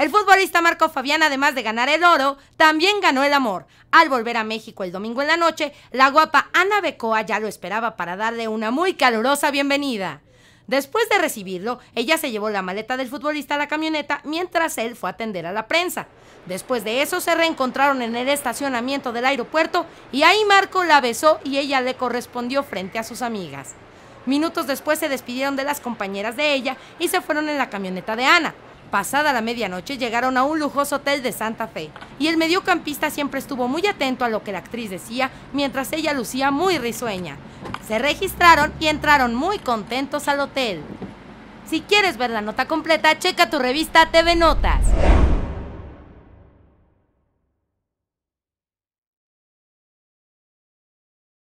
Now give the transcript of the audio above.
El futbolista Marco Fabián, además de ganar el oro, también ganó el amor. Al volver a México el domingo en la noche, la guapa Ana Becoa ya lo esperaba para darle una muy calurosa bienvenida. Después de recibirlo, ella se llevó la maleta del futbolista a la camioneta mientras él fue a atender a la prensa. Después de eso se reencontraron en el estacionamiento del aeropuerto y ahí Marco la besó y ella le correspondió frente a sus amigas. Minutos después se despidieron de las compañeras de ella y se fueron en la camioneta de Ana. Pasada la medianoche llegaron a un lujoso hotel de Santa Fe y el mediocampista siempre estuvo muy atento a lo que la actriz decía mientras ella lucía muy risueña. Se registraron y entraron muy contentos al hotel. Si quieres ver la nota completa, checa tu revista TV Notas.